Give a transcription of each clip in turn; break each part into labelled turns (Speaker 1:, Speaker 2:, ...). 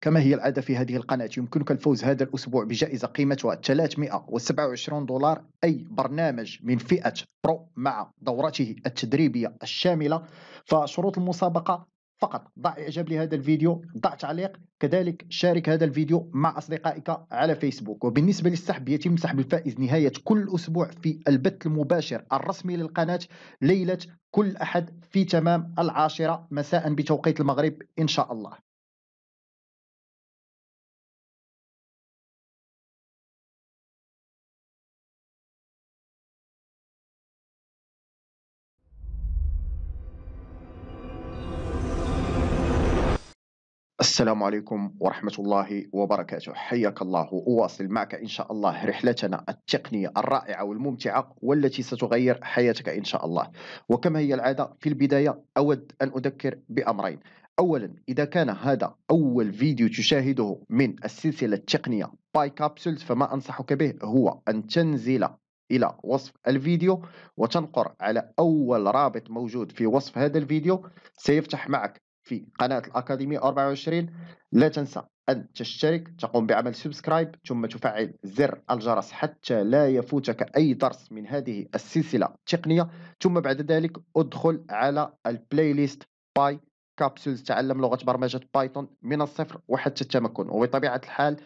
Speaker 1: كما هي العادة في هذه القناة يمكنك الفوز هذا الأسبوع بجائزة قيمتها 327 دولار أي برنامج من فئة برو مع دورته التدريبية الشاملة فشروط المسابقة فقط ضع إعجاب لهذا الفيديو ضع تعليق كذلك شارك هذا الفيديو مع أصدقائك على فيسبوك وبالنسبة للسحب يتم سحب الفائز نهاية كل أسبوع في البث المباشر الرسمي للقناة ليلة كل أحد في تمام العاشرة مساء بتوقيت المغرب إن شاء الله السلام عليكم ورحمة الله وبركاته حياك الله وأواصل معك إن شاء الله رحلتنا التقنية الرائعة والممتعة والتي ستغير حياتك إن شاء الله وكما هي العادة في البداية أود أن أذكر بأمرين أولا إذا كان هذا أول فيديو تشاهده من السلسلة التقنية باي كابسولز فما أنصحك به هو أن تنزل إلى وصف الفيديو وتنقر على أول رابط موجود في وصف هذا الفيديو سيفتح معك في قناة الأكاديمية 24 لا تنسى أن تشترك تقوم بعمل سبسكرايب ثم تفعل زر الجرس حتى لا يفوتك أي درس من هذه السلسلة التقنية ثم بعد ذلك ادخل على البلاي ليست باي كابسولز تعلم لغة برمجة بايثون من الصفر وحتى التمكن وبطبيعة الحال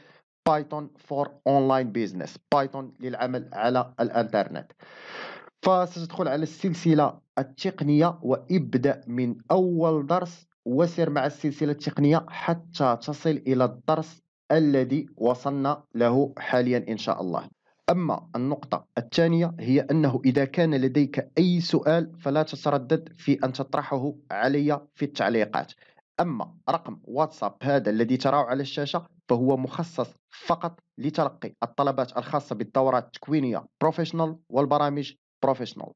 Speaker 1: بايثون فور اونلاين بيزنس بايثون للعمل على الانترنت فستدخل على السلسلة التقنية وابدأ من أول درس وسر مع السلسلة التقنية حتى تصل إلى الدرس الذي وصلنا له حاليا إن شاء الله أما النقطة الثانية هي أنه إذا كان لديك أي سؤال فلا تتردد في أن تطرحه علي في التعليقات أما رقم واتساب هذا الذي تراه على الشاشة فهو مخصص فقط لتلقي الطلبات الخاصة بالدورات التكوينية بروفيشنال والبرامج بروفيشنال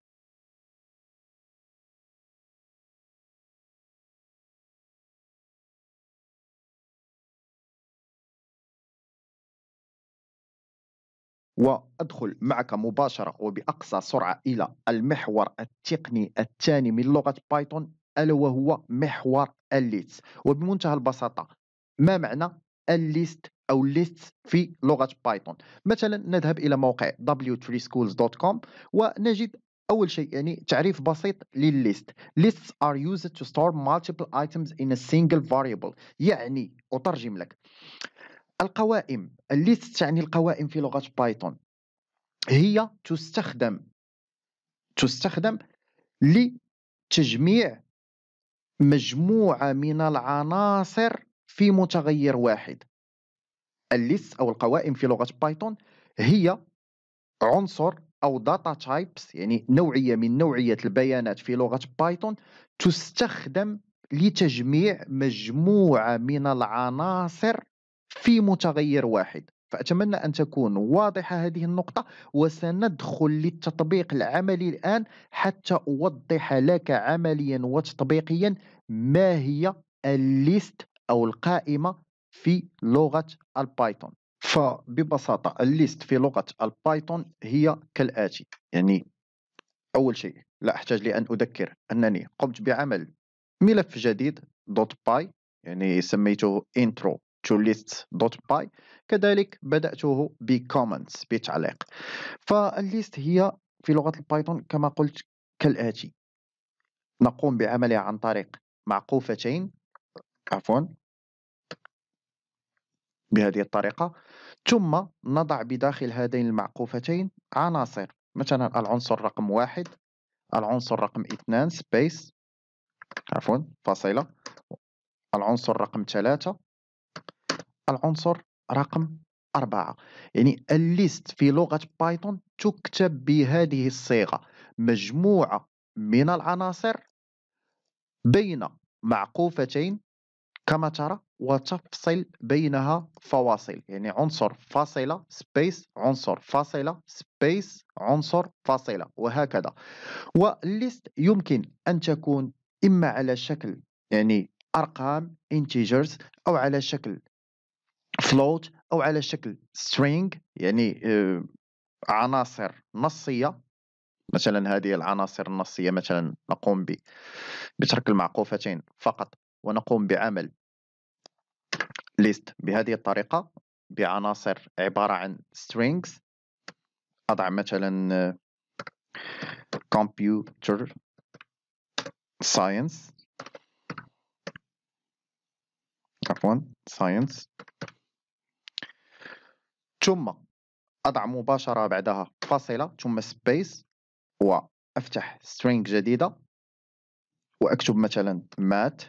Speaker 1: وأدخل معك مباشرة وبأقصى سرعة إلى المحور التقني الثاني من لغة بايثون ألا وهو محور الليست وبمنتهى البساطة ما معنى الليست أو ليست في لغة بايثون مثلا نذهب إلى موقع w3schools.com ونجد أول شيء يعني تعريف بسيط للليست lists are used to store multiple items in a single variable يعني أترجم لك القوائم الليست تعني القوائم في لغة بايثون هي تستخدم تستخدم لتجميع مجموعة من العناصر في متغير واحد الليست أو القوائم في لغة بايثون هي عنصر أو داتا تايبس يعني نوعية من نوعية البيانات في لغة بايثون تستخدم لتجميع مجموعة من العناصر في متغير واحد فأتمنى أن تكون واضحة هذه النقطة وسندخل للتطبيق العملي الآن حتى أوضح لك عمليا وتطبيقيا ما هي الليست أو القائمة في لغة البايثون فببساطة الليست في لغة البايثون هي كالآتي يعني أول شيء لا أحتاج لأن أذكر أنني قمت بعمل ملف جديد دوت باي يعني سميته intro to list كذلك بدأته بكومنتس بتعليق فالليست هي في لغة البايثون كما قلت كالآتي نقوم بعملها عن طريق معقوفتين عفوا بهذه الطريقة ثم نضع بداخل هذين المعقوفتين عناصر مثلا العنصر رقم واحد العنصر رقم اثنان سبيس عفوا فاصلة العنصر رقم ثلاثة العنصر رقم أربعة يعني الليست في لغة بايثون تكتب بهذه الصيغة مجموعة من العناصر بين معقوفتين كما ترى وتفصل بينها فواصل يعني عنصر فاصلة سبيس عنصر فاصلة سبيس عنصر فاصلة وهكذا والليست يمكن أن تكون إما على شكل يعني أرقام integers أو على شكل فلوت او على شكل سترينج يعني آه، عناصر نصيه مثلا هذه العناصر النصيه مثلا نقوم بترك المعقوفتين فقط ونقوم بعمل ليست بهذه الطريقه بعناصر عباره عن strings اضع مثلا آه، computer science عفوا science ثم أضع مباشرة بعدها فاصلة ثم سبيس وأفتح string جديدة وأكتب مثلا مات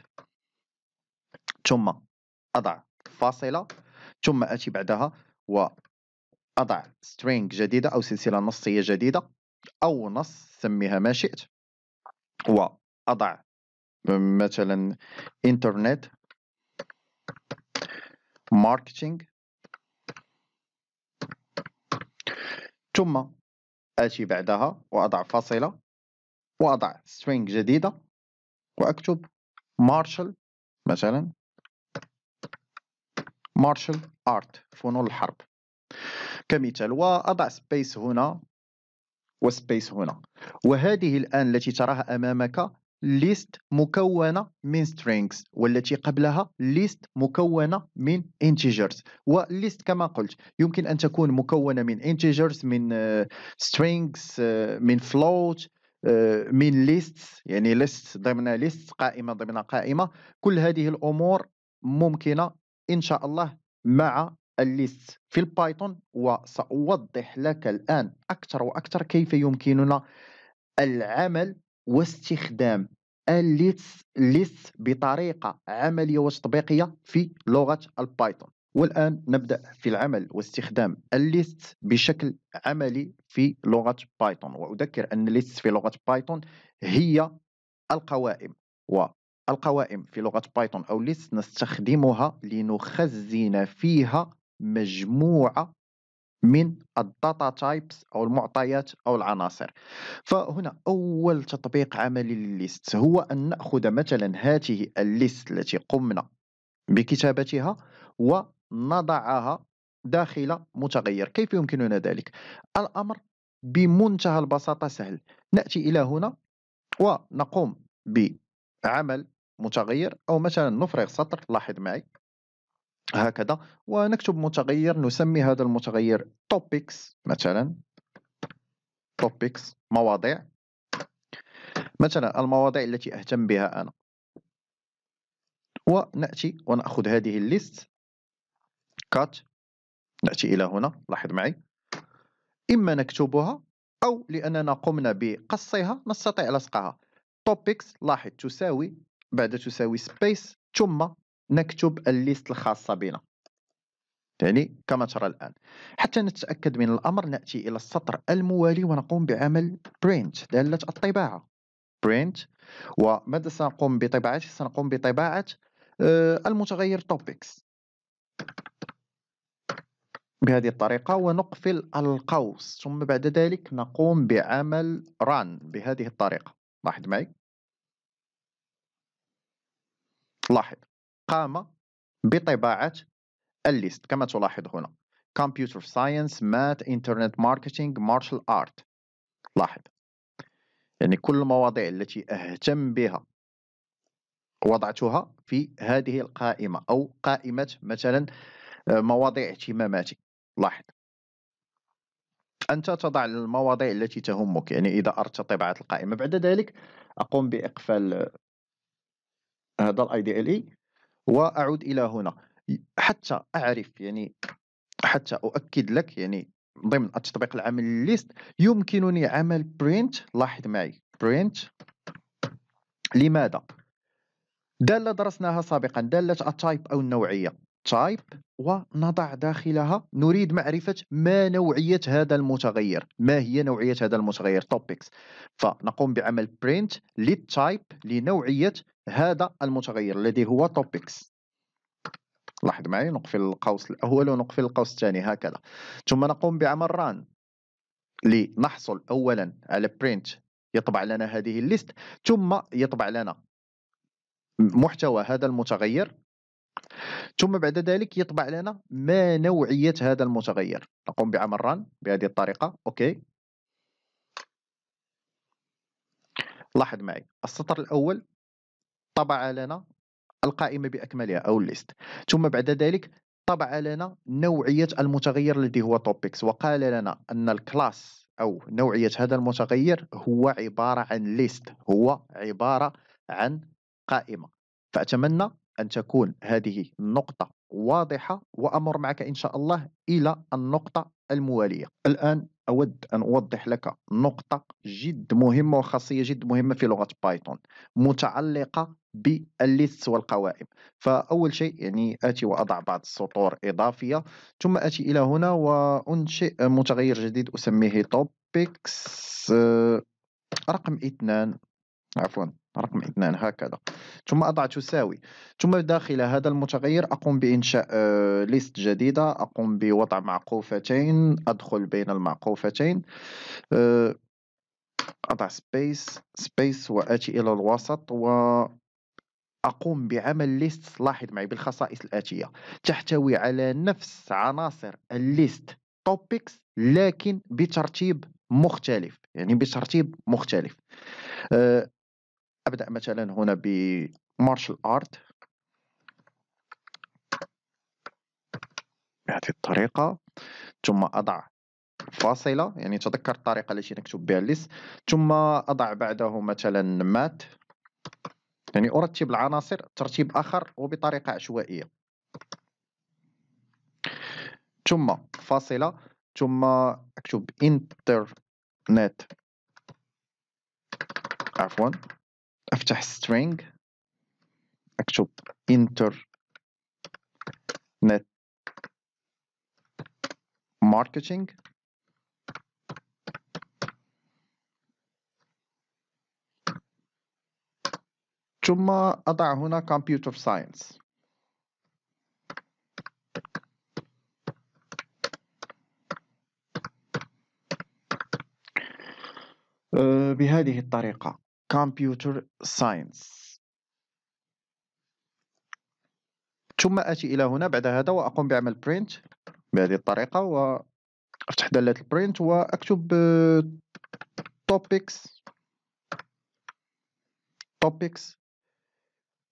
Speaker 1: ثم أضع فاصلة ثم أتي بعدها وأضع string جديدة أو سلسلة نصية جديدة أو نص سميها ما شئت وأضع مثلا internet marketing ثم آتي بعدها وأضع فاصلة وأضع string جديدة وأكتب مارشال مثلا مارشال ارت فنون الحرب كمثال وأضع سبيس هنا وسبيس هنا وهذه الآن التي تراها أمامك ليست مكونة من strings والتي قبلها ليست مكونة من integers وليست كما قلت يمكن أن تكون مكونة من integers من آه، strings آه، من float آه، من lists يعني lists ضمن lists قائمة ضمن قائمة كل هذه الأمور ممكنة إن شاء الله مع الليست في البايثون وسأوضح لك الآن أكثر وأكثر كيف يمكننا العمل واستخدام الليتس ليست بطريقة عملية وتطبيقية في لغة البايثون والآن نبدأ في العمل واستخدام الليست بشكل عملي في لغة بايثون وأذكر أن الليست في لغة بايثون هي القوائم والقوائم في لغة بايثون أو ليست نستخدمها لنخزن فيها مجموعة من الداتا تايبس او المعطيات او العناصر فهنا اول تطبيق عملي للليست هو ان ناخذ مثلا هذه الليست التي قمنا بكتابتها ونضعها داخل متغير كيف يمكننا ذلك الامر بمنتهى البساطه سهل ناتي الى هنا ونقوم بعمل متغير او مثلا نفرغ سطر لاحظ معي هكذا ونكتب متغير نسمي هذا المتغير topics مثلا topics مواضيع مثلا المواضيع التي أهتم بها أنا ونأتي ونأخذ هذه الليست كات نأتي إلى هنا لاحظ معي إما نكتبها أو لأننا قمنا بقصها نستطيع لصقها topics لاحظ تساوي بعد تساوي space ثم نكتب الليست الخاصة بنا يعني كما ترى الآن حتى نتأكد من الأمر نأتي إلى السطر الموالي ونقوم بعمل برينت دالة الطباعة برينت وماذا سنقوم بطباعته سنقوم بطباعة آه، المتغير توبكس بهذه الطريقة ونقفل القوس ثم بعد ذلك نقوم بعمل ران بهذه الطريقة لاحظ معي لاحظ قام بطباعة الليست كما تلاحظ هنا كمبيوتر ساينس مات انترنت ماركتينغ مارشال ارت لاحظ يعني كل المواضيع التي اهتم بها وضعتها في هذه القائمة أو قائمة مثلا آه، مواضيع اهتماماتي لاحظ أنت تضع المواضيع التي تهمك يعني إذا أردت طباعة القائمة بعد ذلك أقوم بإقفال آه، هذا الاي دي ال اي وأعود إلى هنا حتى أعرف يعني حتى أؤكد لك يعني ضمن التطبيق العمل ليست يمكنني عمل برينت لاحظ معي برينت لماذا؟ دالة درسناها سابقا دالة التايب أو النوعية تايب ونضع داخلها نريد معرفة ما نوعية هذا المتغير ما هي نوعية هذا المتغير topics فنقوم بعمل print للتايب لنوعية هذا المتغير الذي هو topics لاحظ معي نقفل القوس الأول ونقفل القوس الثاني هكذا ثم نقوم بعمل run لنحصل أولا على print يطبع لنا هذه الليست ثم يطبع لنا محتوى هذا المتغير ثم بعد ذلك يطبع لنا ما نوعية هذا المتغير نقوم بعمل ران بهذه الطريقة أوكي لاحظ معي السطر الأول طبع لنا القائمة بأكملها أو الليست ثم بعد ذلك طبع لنا نوعية المتغير الذي هو توبكس وقال لنا أن الكلاس أو نوعية هذا المتغير هو عبارة عن ليست هو عبارة عن قائمة فأتمنى أن تكون هذه النقطة واضحة وأمر معك إن شاء الله إلى النقطة الموالية الآن أود أن أوضح لك نقطة جد مهمة وخاصية جد مهمة في لغة بايثون متعلقة بالليست والقوائم فأول شيء يعني آتي وأضع بعض السطور إضافية ثم آتي إلى هنا وأنشئ متغير جديد أسميه topics آه، رقم اثنان عفوا رقم اثنان هكذا ثم أضع تساوي ثم داخل هذا المتغير أقوم بإنشاء ليست آه، جديدة أقوم بوضع معقوفتين أدخل بين المعقوفتين آه، أضع سبيس سبيس وآتي إلى الوسط و أقوم بعمل ليست لاحظ معي بالخصائص الآتية تحتوي على نفس عناصر الليست توبكس لكن بترتيب مختلف يعني بترتيب مختلف آه، أبدأ مثلا هنا بمارشال آرت بهذه الطريقة ثم أضع فاصلة يعني تذكر الطريقة التي نكتب بها الليست ثم أضع بعده مثلا مات يعني أرتب العناصر ترتيب آخر وبطريقة عشوائية ثم فاصلة ثم أكتب internet عفوا افتح string اكتب internet marketing ثم أضع هنا computer science بهذه الطريقة كمبيوتر ساينس ثم أتي إلى هنا بعد هذا وأقوم بعمل برينت بهذه الطريقة وأفتح دالة البرينت وأكتب topics topics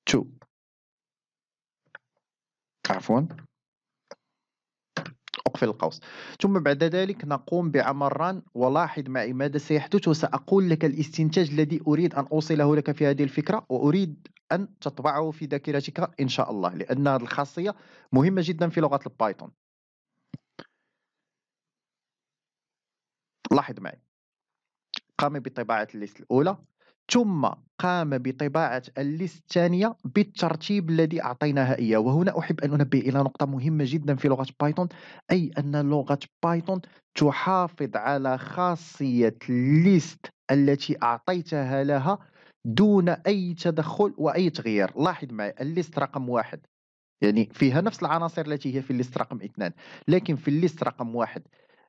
Speaker 1: 2 عفوا أقفل القوس ثم بعد ذلك نقوم بعمران ولاحظ معي ماذا سيحدث وسأقول لك الاستنتاج الذي أريد أن أوصله لك في هذه الفكرة وأريد أن تطبعه في ذاكرتك إن شاء الله لأن هذه الخاصية مهمة جدا في لغة البايثون لاحظ معي قام بطباعة الليست الأولى ثم قام بطباعة الليست الثانية بالترتيب الذي أعطيناها إياه وهنا أحب أن أنبه إلى نقطة مهمة جدا في لغة بايثون أي أن لغة بايثون تحافظ على خاصية الليست التي أعطيتها لها دون أي تدخل وأي تغيير لاحظ معي الليست رقم واحد يعني فيها نفس العناصر التي هي في الليست رقم اثنان لكن في الليست رقم واحد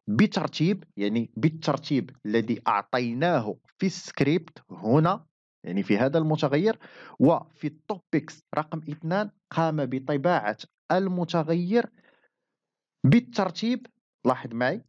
Speaker 1: بترتيب يعني بالترتيب الذي أعطيناه في السكريبت هنا يعني في هذا المتغير وفي التوبكس رقم اثنان قام بطباعة المتغير بالترتيب لاحظ معي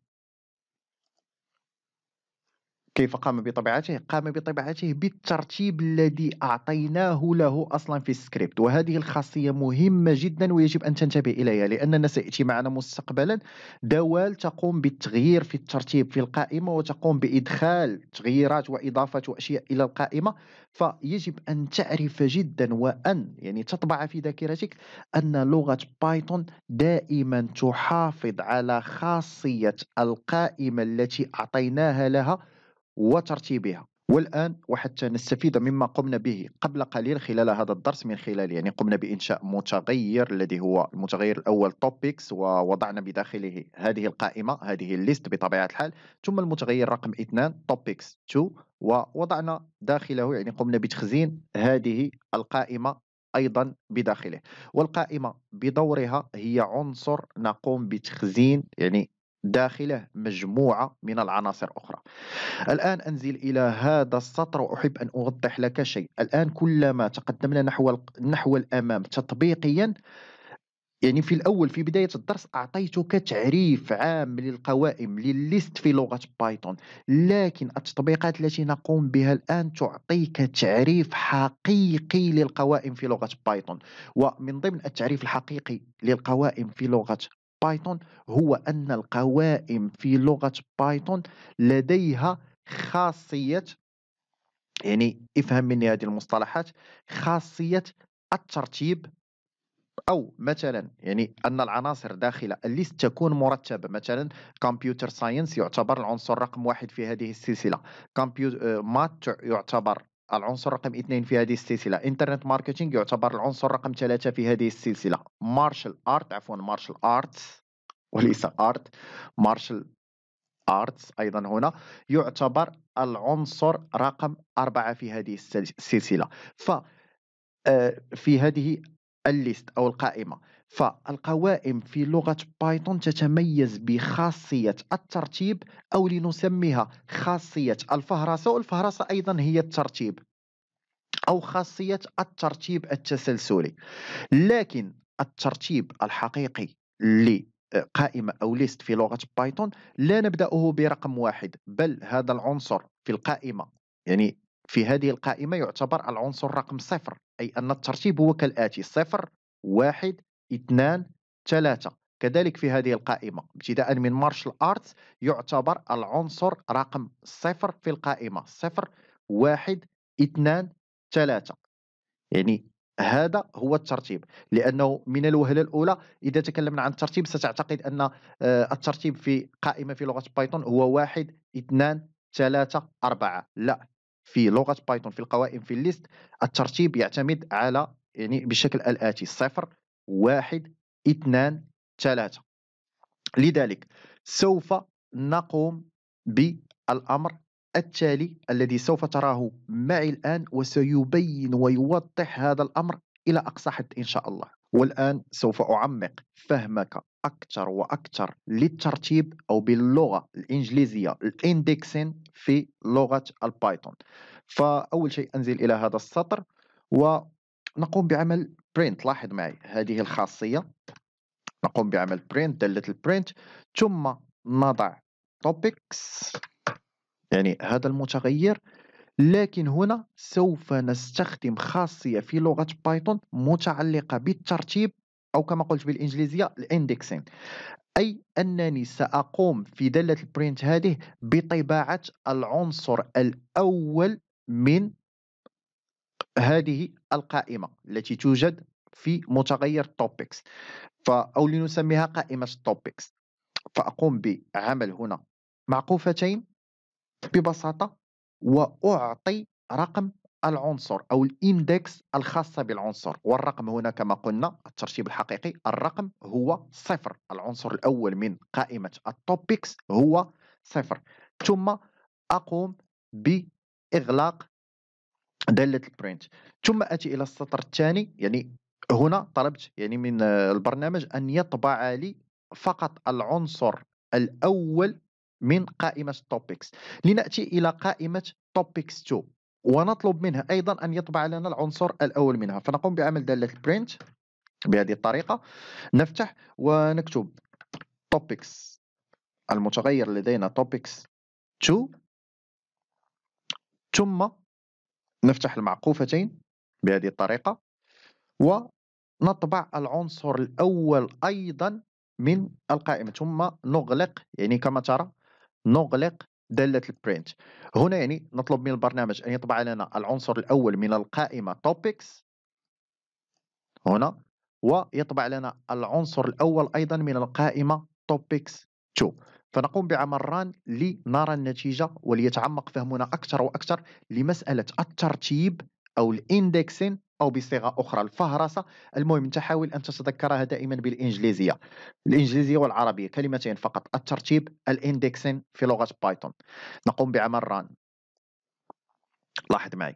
Speaker 1: كيف قام بطبيعته قام بطبيعته بالترتيب الذي أعطيناه له أصلا في السكريبت وهذه الخاصية مهمة جدا ويجب أن تنتبه إليها لأننا سيأتي معنا مستقبلا دوال تقوم بالتغيير في الترتيب في القائمة وتقوم بإدخال تغييرات وإضافة أشياء إلى القائمة فيجب أن تعرف جدا وأن يعني تطبع في ذاكرتك أن لغة بايثون دائما تحافظ على خاصية القائمة التي أعطيناها لها وترتيبها والآن وحتى نستفيد مما قمنا به قبل قليل خلال هذا الدرس من خلال يعني قمنا بإنشاء متغير الذي هو المتغير الأول توبكس ووضعنا بداخله هذه القائمة هذه الليست بطبيعة الحال ثم المتغير رقم اثنان توبكس 2 ووضعنا داخله يعني قمنا بتخزين هذه القائمة ايضا بداخله والقائمه بدورها هي عنصر نقوم بتخزين يعني داخله مجموعة من العناصر أخرى الآن أنزل إلى هذا السطر وأحب أن أوضح لك شيء الآن كلما تقدمنا نحو, نحو الأمام تطبيقيا يعني في الأول في بداية الدرس أعطيتك تعريف عام للقوائم للليست في لغة بايثون لكن التطبيقات التي نقوم بها الآن تعطيك تعريف حقيقي للقوائم في لغة بايثون ومن ضمن التعريف الحقيقي للقوائم في لغة بايثون هو أن القوائم في لغة بايثون لديها خاصية يعني افهم مني هذه المصطلحات خاصية الترتيب أو مثلا يعني أن العناصر داخل الليست تكون مرتبة مثلا كمبيوتر ساينس يعتبر العنصر رقم واحد في هذه السلسلة كمبيوتر مات آه، يعتبر العنصر رقم اثنين في هذه السلسله انترنت ماركتينغ يعتبر العنصر رقم ثلاثه في هذه السلسله مارشال ارت عفوا مارشال ارتس وليس ارت مارشال ارتس ايضا هنا يعتبر العنصر رقم اربعه في هذه السلسله ف آه، في هذه الليست او القائمه فالقوائم في لغة بايثون تتميز بخاصية الترتيب أو لنسميها خاصية الفهرسة والفهرسة أيضا هي الترتيب أو خاصية الترتيب التسلسلي لكن الترتيب الحقيقي لقائمة أو ليست في لغة بايثون لا نبدأه برقم واحد بل هذا العنصر في القائمة يعني في هذه القائمة يعتبر العنصر رقم صفر أي أن الترتيب هو كالآتي صفر واحد اثنان ثلاثة كذلك في هذه القائمة ابتداء من مارشال ارتس يعتبر العنصر رقم صفر في القائمة صفر واحد اثنان ثلاثة يعني هذا هو الترتيب لأنه من الوهلة الأولى إذا تكلمنا عن الترتيب ستعتقد أن آه، الترتيب في قائمة في لغة بايثون هو واحد اثنان ثلاثة أربعة لا في لغة بايثون في القوائم في الليست الترتيب يعتمد على يعني بالشكل الآتي صفر واحد اثنان ثلاثة لذلك سوف نقوم بالأمر التالي الذي سوف تراه معي الآن وسيبين ويوضح هذا الأمر إلى أقصى حد إن شاء الله والآن سوف أعمق فهمك أكثر وأكثر للترتيب أو باللغة الإنجليزية الاندكسين في لغة البايثون فأول شيء أنزل إلى هذا السطر ونقوم بعمل برينت لاحظ معي هذه الخاصية نقوم بعمل برينت دالة البرينت ثم نضع topics يعني هذا المتغير لكن هنا سوف نستخدم خاصية في لغة بايثون متعلقة بالترتيب أو كما قلت بالإنجليزية الاندكسين أي أنني سأقوم في دالة البرينت هذه بطباعة العنصر الأول من هذه القائمة التي توجد في متغير topics أو لنسميها قائمة topics فأقوم بعمل هنا معقوفتين ببساطة وأعطي رقم العنصر أو الإندكس الخاصة بالعنصر والرقم هنا كما قلنا الترتيب الحقيقي الرقم هو صفر العنصر الأول من قائمة التوبكس هو صفر ثم أقوم بإغلاق داله البرينت ثم اتي الى السطر الثاني يعني هنا طلبت يعني من البرنامج ان يطبع لي فقط العنصر الاول من قائمه توبكس لناتي الى قائمه توبكس 2 ونطلب منها ايضا ان يطبع لنا العنصر الاول منها فنقوم بعمل داله برينت بهذه الطريقه نفتح ونكتب توبكس المتغير لدينا توبكس 2 ثم نفتح المعقوفتين بهذه الطريقة ونطبع العنصر الأول أيضا من القائمة ثم نغلق يعني كما ترى نغلق دالة البرينت هنا يعني نطلب من البرنامج أن يطبع لنا العنصر الأول من القائمة topics هنا ويطبع لنا العنصر الأول أيضا من القائمة topics 2 فنقوم بعمل ران لنرى النتيجة وليتعمق فهمنا أكثر وأكثر لمسألة الترتيب أو الاندكسين أو بصيغة أخرى الفهرسة المهم تحاول أن تتذكرها دائما بالإنجليزية الإنجليزية والعربية كلمتين فقط الترتيب الاندكسين في لغة بايثون نقوم بعمل ران لاحظ معي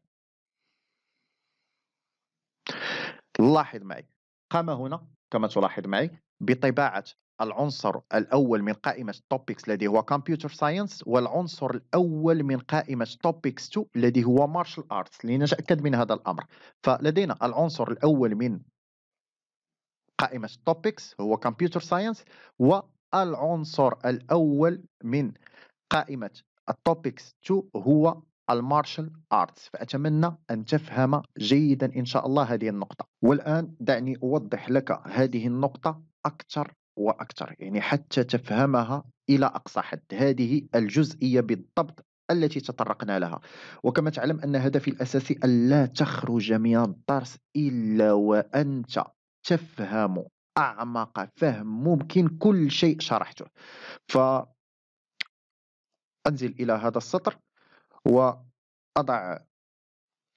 Speaker 1: لاحظ معي قام هنا كما تلاحظ معي بطباعة العنصر الأول من قائمة توبكس الذي هو كمبيوتر ساينس والعنصر الأول من قائمة توبكس 2 الذي هو مارشال آرتس لنتأكد من هذا الأمر فلدينا العنصر الأول من قائمة توبكس هو كمبيوتر ساينس والعنصر الأول من قائمة التوبكس 2 هو المارشال ارتس فاتمنى ان تفهم جيدا ان شاء الله هذه النقطه والان دعني اوضح لك هذه النقطه اكثر وأكثر يعني حتى تفهمها إلى أقصى حد هذه الجزئية بالضبط التي تطرقنا لها وكما تعلم أن هدفي الأساسي ألا تخرج من الدرس إلا وأنت تفهم أعمق فهم ممكن كل شيء شرحته فأنزل إلى هذا السطر وأضع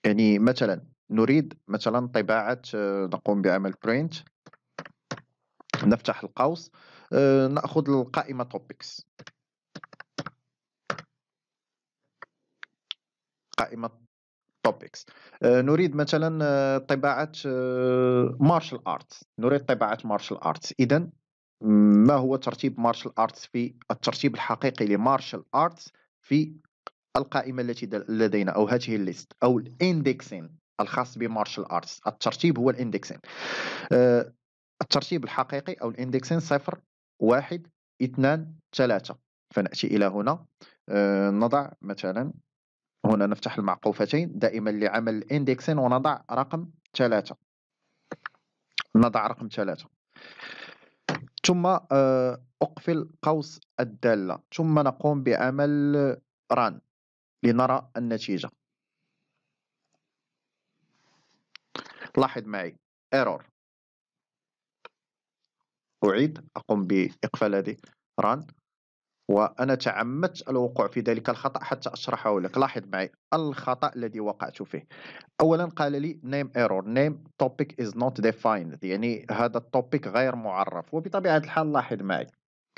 Speaker 1: يعني مثلا نريد مثلا طباعة آه، نقوم بعمل برينت نفتح القوس آه، نأخذ القائمة توبكس قائمة توبكس آه، نريد مثلا آه، طباعة مارشال ارتس نريد طباعة مارشال ارتس إذا ما هو ترتيب مارشال ارتس في الترتيب الحقيقي لمارشال ارتس في القائمة التي لدينا أو هذه الليست أو الاندكسين الخاص بمارشال ارتس الترتيب هو الاندكسين الترتيب الحقيقي أو الاندكسين صفر واحد اثنان ثلاثة فنأتي إلى هنا آه، نضع مثلا هنا نفتح المعقوفتين دائما لعمل الاندكسين ونضع رقم ثلاثة نضع رقم ثلاثة ثم آه، أقفل قوس الدالة ثم نقوم بعمل ران لنرى النتيجة لاحظ معي ايرور أعيد أقوم بإقفال هذه ران وأنا تعمدت الوقوع في ذلك الخطأ حتى أشرحه لك لاحظ معي الخطأ الذي وقعت فيه أولا قال لي نيم ايرور نيم توبيك از نوت ديفايند يعني هذا التوبيك غير معرف وبطبيعة الحال لاحظ معي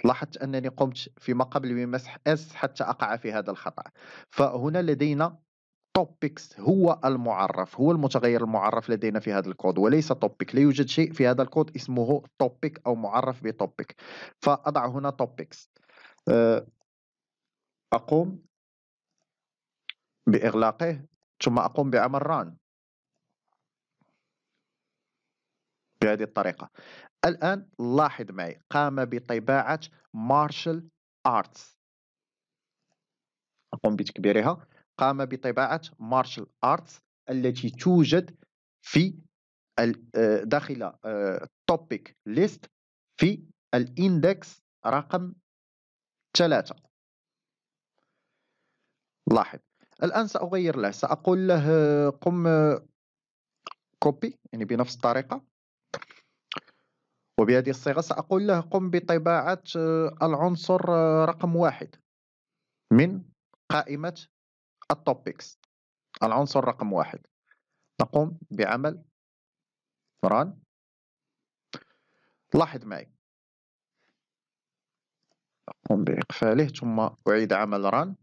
Speaker 1: لاحظت أنني قمت فيما قبل بمسح اس حتى أقع في هذا الخطأ فهنا لدينا توبكس هو المعرف هو المتغير المعرف لدينا في هذا الكود وليس توبيك لا يوجد شيء في هذا الكود اسمه توبيك او معرف بتوبيك فاضع هنا توبيكس آه، اقوم باغلاقه ثم اقوم بعمل ران بهذه الطريقه الان لاحظ معي قام بطباعه مارشال ارتس اقوم بتكبيرها قام بطباعة مارشال آرتس التي توجد في آه، داخل توبيك آه، ليست في الاندكس رقم ثلاثة لاحظ الآن سأغير له سأقول له آه، قم كوبي يعني بنفس الطريقة وبهذه الصيغة سأقول له قم بطباعة العنصر رقم واحد من قائمة التوبكس العنصر رقم واحد نقوم بعمل ران لاحظ معي أقوم بإقفاله ثم أعيد عمل ران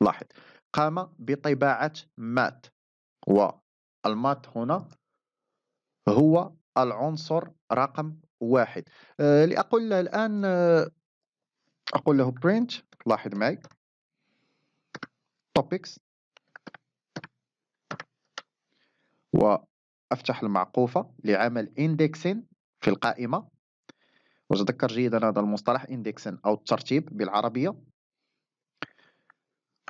Speaker 1: لاحظ قام بطباعة مات والمات هنا هو العنصر رقم واحد أه لأقول له الآن آه، أقول له print لاحظ معي topics وافتح المعقوفة لعمل indexing في القائمة وتذكر جيدا هذا المصطلح indexing أو الترتيب بالعربية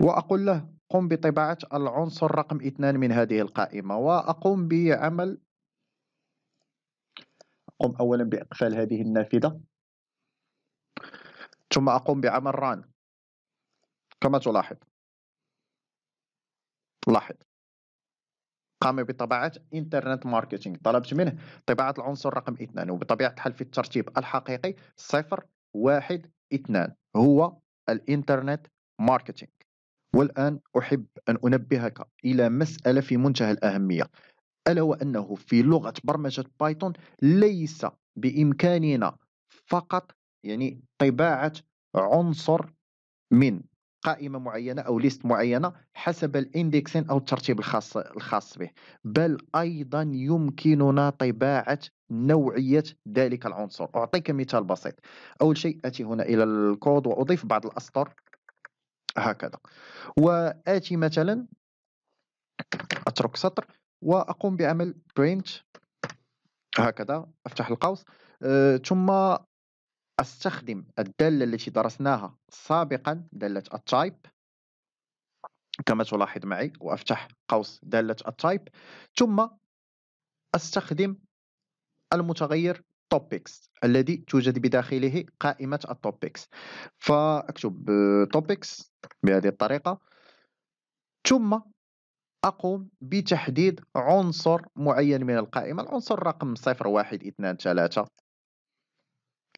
Speaker 1: وأقول له قم بطباعة العنصر رقم اثنان من هذه القائمة وأقوم بعمل أقوم أولا بإقفال هذه النافذة ثم أقوم بعمل ران كما تلاحظ لاحظ قام بطباعة انترنت ماركتينغ طلبت منه طباعة العنصر رقم اثنان وبطبيعة الحال في الترتيب الحقيقي صفر واحد اثنان هو الانترنت ماركتينغ والآن أحب أن أنبهك إلى مسألة في منتهى الأهمية ألا وأنه في لغة برمجة بايثون ليس بإمكاننا فقط يعني طباعة عنصر من قائمه معينه او ليست معينه حسب الاندكسين او الترتيب الخاص الخاص به بل ايضا يمكننا طباعه نوعيه ذلك العنصر اعطيك مثال بسيط اول شيء اتي هنا الى الكود واضيف بعض الاسطر هكذا واتي مثلا اترك سطر واقوم بعمل print هكذا افتح القوس أه ثم أستخدم الدالة التي درسناها سابقا دالة التايب كما تلاحظ معي وأفتح قوس دالة التايب ثم أستخدم المتغير topics الذي توجد بداخله قائمة التوبكس فأكتب topics بهذه الطريقة ثم أقوم بتحديد عنصر معين من القائمة العنصر رقم 0 1 2 3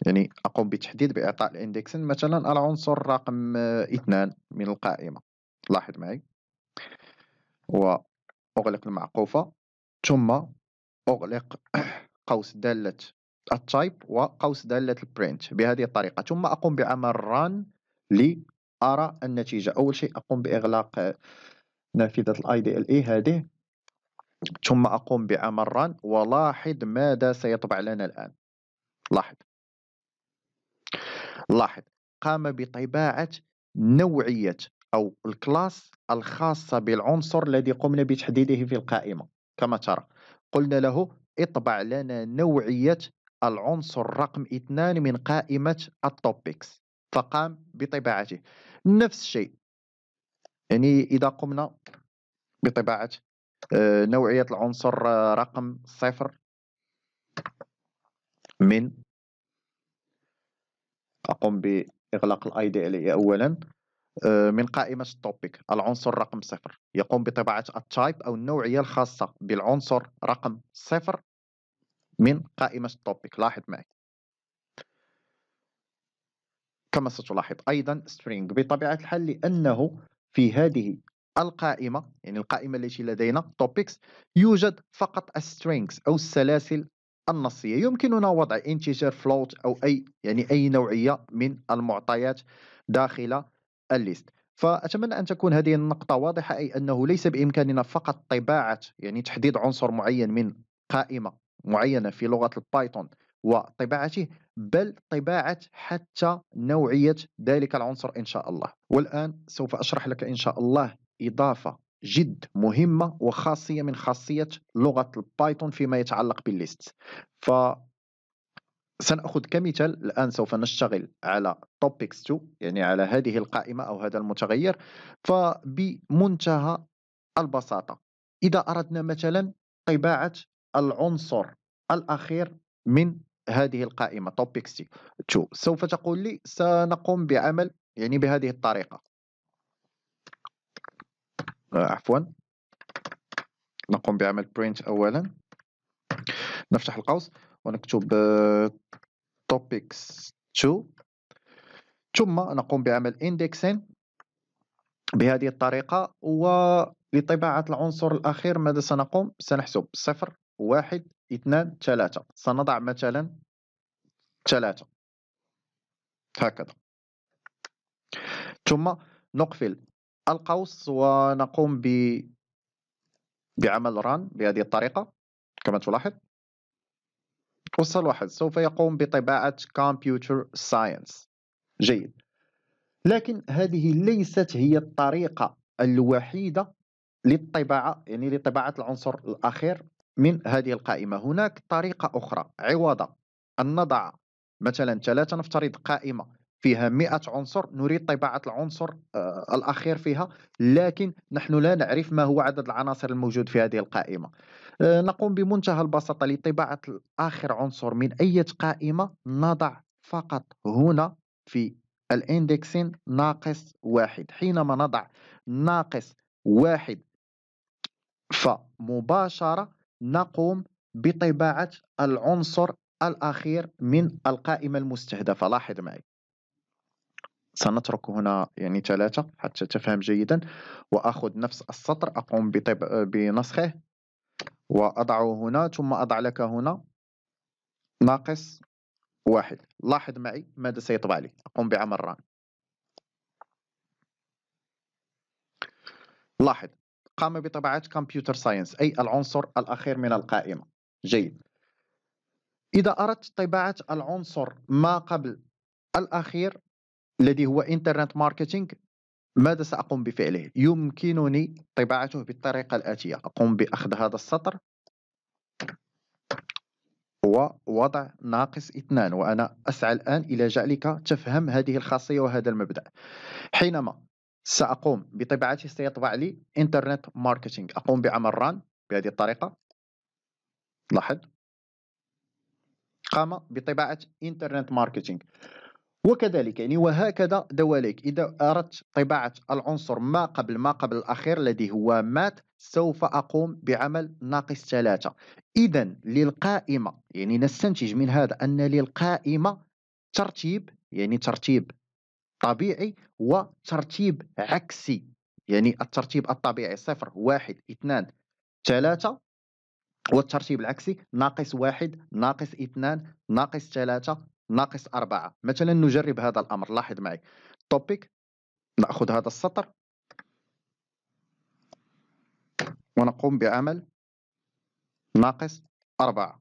Speaker 1: يعني أقوم بتحديد بإعطاء الاندكس مثلا العنصر رقم آه، اثنان من القائمة لاحظ معي وأغلق المعقوفة ثم أغلق قوس دالة التايب وقوس دالة البرنت بهذه الطريقة ثم أقوم بعمل ران لأرى النتيجة أول شيء أقوم بإغلاق آه، نافذة الاي دي ال اي e هذه ثم أقوم بعمل ران ولاحظ ماذا سيطبع لنا الآن لاحظ لاحظ قام بطباعة نوعية أو الكلاس الخاصة بالعنصر الذي قمنا بتحديده في القائمة كما ترى قلنا له اطبع لنا نوعية العنصر رقم اثنان من قائمة التوبكس فقام بطباعته نفس الشيء يعني إذا قمنا بطباعة آه، نوعية العنصر آه، رقم صفر من اقوم باغلاق الاي دي ال اولا آه، من قائمة التوبيك العنصر رقم صفر يقوم بطباعة التايب أو النوعية الخاصة بالعنصر رقم صفر من قائمة التوبيك لاحظ معي كما ستلاحظ أيضا string بطبيعة الحال لأنه في هذه القائمة يعني القائمة التي لدينا topics يوجد فقط strings أو السلاسل النصيه يمكننا وضع انتجر فلوت او اي يعني اي نوعيه من المعطيات داخل الليست فاتمنى ان تكون هذه النقطه واضحه اي انه ليس بامكاننا فقط طباعه يعني تحديد عنصر معين من قائمه معينه في لغه البايثون وطباعته بل طباعه حتى نوعيه ذلك العنصر ان شاء الله والان سوف اشرح لك ان شاء الله اضافه جد مهمه وخاصيه من خاصيه لغه البايثون فيما يتعلق بالليست ف سنأخذ كمثال الآن سوف نشتغل على topics 2 يعني على هذه القائمة أو هذا المتغير فبمنتهى البساطة إذا أردنا مثلا طباعة العنصر الأخير من هذه القائمة topics 2 سوف تقول لي سنقوم بعمل يعني بهذه الطريقة آه، عفوا نقوم بعمل برينت اولا نفتح القوس ونكتب آه، topics 2 ثم نقوم بعمل indexing بهذه الطريقة ولطباعة العنصر الأخير ماذا سنقوم؟ سنحسب صفر واحد اثنان ثلاثة سنضع مثلا ثلاثة هكذا ثم نقفل القوس ونقوم ب بعمل ران بهذه الطريقة كما تلاحظ واحد سوف يقوم بطباعة كمبيوتر ساينس جيد لكن هذه ليست هي الطريقة الوحيدة للطباعة يعني لطباعة العنصر الأخير من هذه القائمة هناك طريقة أخرى عوض أن نضع مثلا ثلاثة نفترض قائمة فيها 100 عنصر نريد طباعة العنصر آه، الأخير فيها لكن نحن لا نعرف ما هو عدد العناصر الموجود في هذه القائمة آه، نقوم بمنتهى البساطة لطباعة آخر عنصر من أي قائمة نضع فقط هنا في الاندكسين ناقص واحد حينما نضع ناقص واحد فمباشرة نقوم بطباعة العنصر الأخير من القائمة المستهدفة لاحظ معي سنترك هنا يعني ثلاثة حتى تفهم جيدا وأخذ نفس السطر أقوم بطبع بنسخه وأضعه هنا ثم أضع لك هنا ناقص واحد لاحظ معي ماذا سيطبع لي أقوم بعمل ران لاحظ قام بطباعة كمبيوتر ساينس أي العنصر الأخير من القائمة جيد إذا أردت طباعة العنصر ما قبل الأخير الذي هو انترنت ماركتينغ ماذا سأقوم بفعله؟ يمكنني طباعته بالطريقة الآتية أقوم بأخذ هذا السطر ووضع ناقص اثنان وأنا أسعى الآن إلى جعلك تفهم هذه الخاصية وهذا المبدأ حينما سأقوم بطباعته سيطبع لي انترنت ماركتينغ أقوم بعمل ران بهذه الطريقة لاحظ قام بطباعة انترنت ماركتينغ وكذلك يعني وهكذا دواليك إذا أردت طباعة العنصر ما قبل ما قبل الأخير الذي هو مات سوف أقوم بعمل ناقص ثلاثة إذا للقائمة يعني نستنتج من هذا أن للقائمة ترتيب يعني ترتيب طبيعي وترتيب عكسي يعني الترتيب الطبيعي صفر واحد اثنان ثلاثة والترتيب العكسي ناقص واحد ناقص اثنان ناقص ثلاثة ناقص أربعة مثلا نجرب هذا الأمر لاحظ معي topic نأخذ هذا السطر ونقوم بعمل ناقص أربعة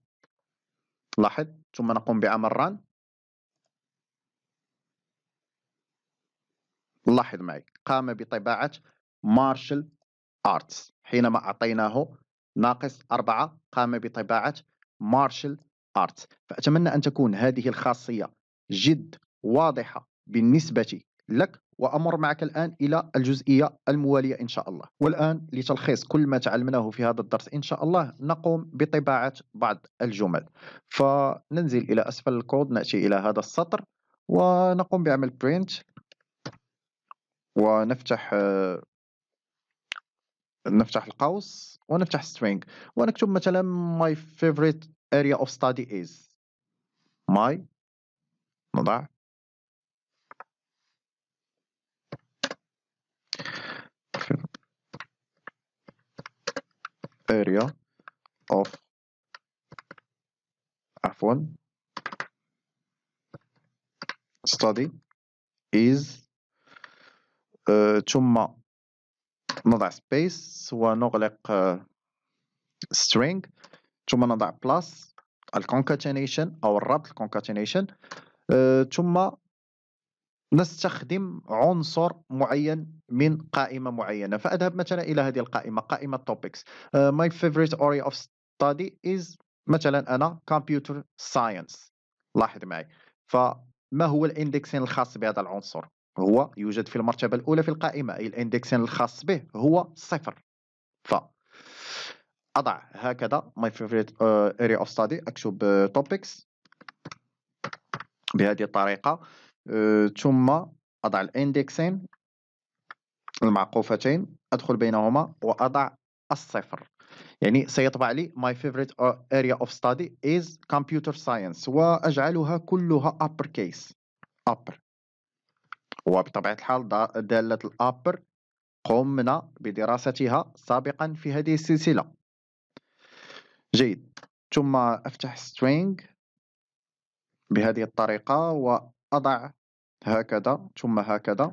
Speaker 1: لاحظ ثم نقوم بعمل ران لاحظ معي قام بطباعة مارشل أرتس حينما أعطيناه ناقص أربعة قام بطباعة ارتس ارت فاتمنى ان تكون هذه الخاصيه جد واضحه بالنسبه لك وامر معك الان الى الجزئيه المواليه ان شاء الله والان لتلخيص كل ما تعلمناه في هذا الدرس ان شاء الله نقوم بطباعه بعض الجمل فننزل الى اسفل الكود ناتي الى هذا السطر ونقوم بعمل برينت ونفتح نفتح القوس ونفتح string ونكتب مثلا my favorite area of study is my نضع area of عفوا study is ثم نضع space ونغلق string ثم نضع بلاس الكونكاتينيشن او الربط الكونكاتينيشن آه، ثم نستخدم عنصر معين من قائمه معينه فاذهب مثلا الى هذه القائمه قائمه توبكس ماي فيفريت area اوف ستادي از مثلا انا كمبيوتر ساينس لاحظ معي فما هو الاندكسين الخاص بهذا العنصر هو يوجد في المرتبه الاولى في القائمه اي الاندكسين الخاص به هو صفر ف اضع هكذا my favorite اري uh, area of study اكتب توبكس uh, topics بهذه الطريقه uh, ثم اضع الاندكسين المعقوفتين ادخل بينهما واضع الصفر يعني سيطبع لي my favorite area of study is computer science واجعلها كلها ابر كيس upper وبطبيعه الحال داله الابر قمنا بدراستها سابقا في هذه السلسله جيد ثم افتح string بهذه الطريقة وأضع هكذا ثم هكذا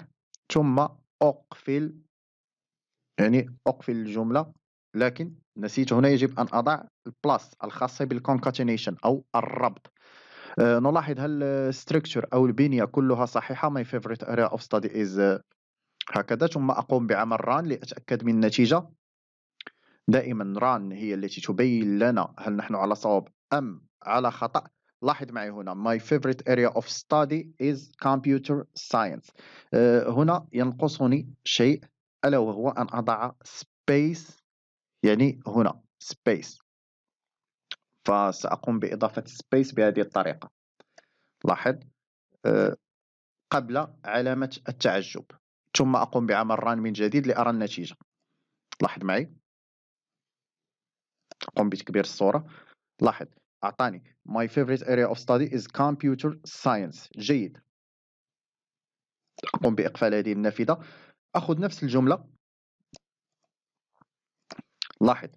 Speaker 1: ثم أقفل يعني أقفل الجملة لكن نسيت هنا يجب أن أضع البلاس الخاصة بالكونكاتينيشن أو الربط آه، نلاحظ هل الستركتشر أو البنية كلها صحيحة my favorite area of study is آه، هكذا ثم أقوم بعمل run لأتأكد من النتيجة دائما ران هي التي تبين لنا هل نحن على صواب أم على خطأ لاحظ معي هنا my favorite area of study is computer science آه، هنا ينقصني شيء ألا وهو أن أضع space يعني هنا space فسأقوم بإضافة space بهذه الطريقة لاحظ آه، قبل علامة التعجب ثم أقوم بعمل ران من جديد لأرى النتيجة لاحظ معي تقوم بتكبير الصوره لاحظ اعطاني my favorite area of study is computer science جيد اقوم باقفال هذه النافذه اخذ نفس الجمله لاحظ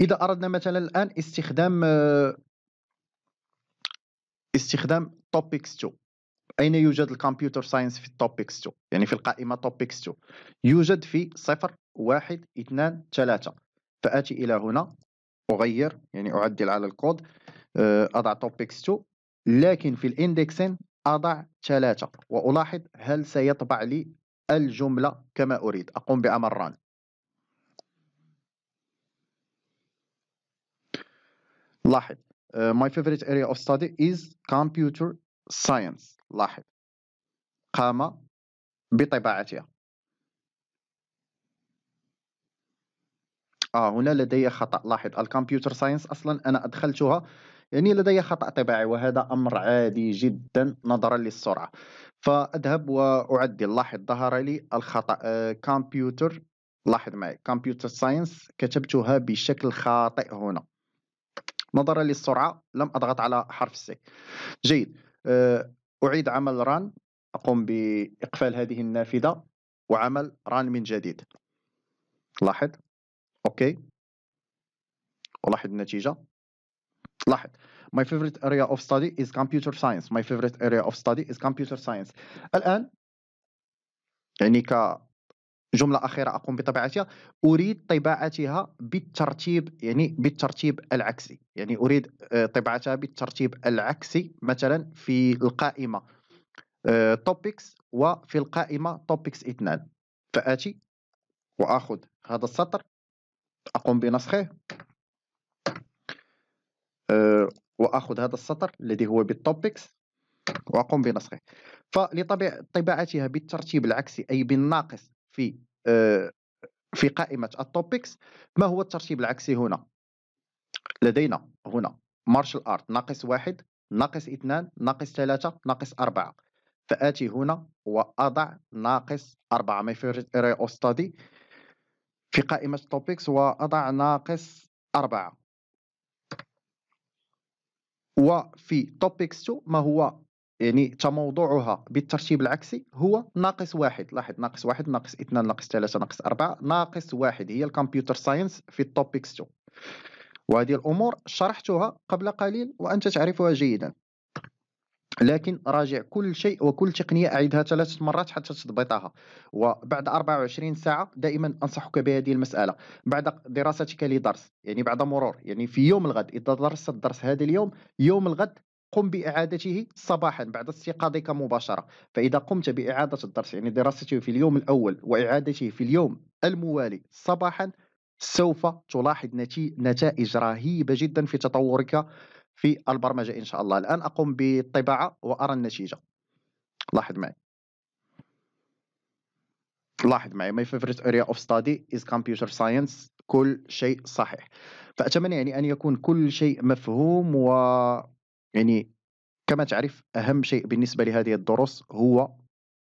Speaker 1: اذا اردنا مثلا الان استخدام استخدام topics 2 اين يوجد الكمبيوتر ساينس في topics 2 يعني في القائمه topics 2 يوجد في صفر واحد اثنان ثلاثة فآتي إلى هنا أغير يعني أعدل على الكود آه، أضع topics 2 لكن في الاندكسين أضع ثلاثة وألاحظ هل سيطبع لي الجملة كما أريد أقوم بأمر ران لاحظ آه، my favorite area of study is computer science لاحظ قام بطباعتها آه هنا لدي خطأ لاحظ الكمبيوتر ساينس أصلا أنا أدخلتها يعني لدي خطأ طباعي وهذا أمر عادي جدا نظرا للسرعة فأذهب وأعدل لاحظ ظهر لي الخطأ كمبيوتر آه، لاحظ معي كمبيوتر ساينس كتبتها بشكل خاطئ هنا نظرا للسرعة لم أضغط على حرف سي جيد آه، أعيد عمل ران أقوم بإقفال هذه النافذة وعمل ران من جديد لاحظ اوكي ولاحظ النتيجه لاحظ my favorite area of study is computer science my favorite area of study is computer science الان يعني ك جملة أخيرة أقوم بطباعتها أريد طباعتها بالترتيب يعني بالترتيب العكسي يعني أريد آه، طباعتها بالترتيب العكسي مثلا في القائمة آه، topics وفي القائمة topics اثنان فآتي وآخذ هذا السطر أقوم بنسخه آه، وأخذ هذا السطر الذي هو بالتوبكس وأقوم بنسخه فلطبيعتها بالترتيب العكسي أي بالناقص في آه، في قائمة التوبكس ما هو الترتيب العكسي هنا لدينا هنا مارشال ارت ناقص واحد ناقص اثنان ناقص ثلاثة ناقص أربعة فآتي هنا وأضع ناقص أربعة ماي فيفوريت اري اوف ستادي في قائمة توبكس وأضع ناقص أربعة وفي توبكس 2 ما هو يعني تموضعها بالترتيب العكسي هو ناقص واحد لاحظ ناقص واحد ناقص اثنان ناقص ثلاثة ناقص أربعة ناقص واحد هي الكمبيوتر ساينس في التوبكس 2 وهذه الأمور شرحتها قبل قليل وأنت تعرفها جيدا لكن راجع كل شيء وكل تقنية أعيدها ثلاث مرات حتى تضبطها وبعد 24 ساعة دائما أنصحك بهذه المسألة بعد دراستك لدرس يعني بعد مرور يعني في يوم الغد إذا درست الدرس هذا اليوم يوم الغد قم بإعادته صباحا بعد استيقاظك مباشرة فإذا قمت بإعادة الدرس يعني دراسته في اليوم الأول وإعادته في اليوم الموالي صباحا سوف تلاحظ نتائج رهيبة جدا في تطورك في البرمجة إن شاء الله الآن أقوم بالطباعة وأرى النتيجة لاحظ معي لاحظ معي my favorite area of study is computer science كل شيء صحيح فأتمنى يعني أن يكون كل شيء مفهوم و يعني كما تعرف أهم شيء بالنسبة لهذه الدروس هو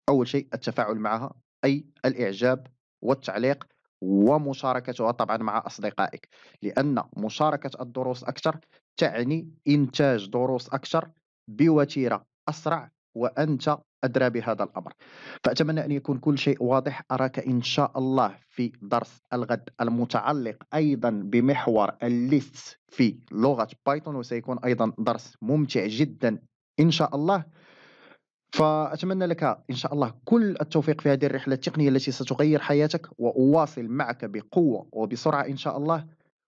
Speaker 1: أول شيء التفاعل معها أي الإعجاب والتعليق ومشاركتها طبعا مع أصدقائك لأن مشاركة الدروس أكثر تعني إنتاج دروس أكثر بوتيرة أسرع وأنت أدرى بهذا الأمر فأتمنى أن يكون كل شيء واضح أراك إن شاء الله في درس الغد المتعلق أيضا بمحور الليست في لغة بايثون وسيكون أيضا درس ممتع جدا إن شاء الله فأتمنى لك إن شاء الله كل التوفيق في هذه الرحلة التقنية التي ستغير حياتك وأواصل معك بقوة وبسرعة إن شاء الله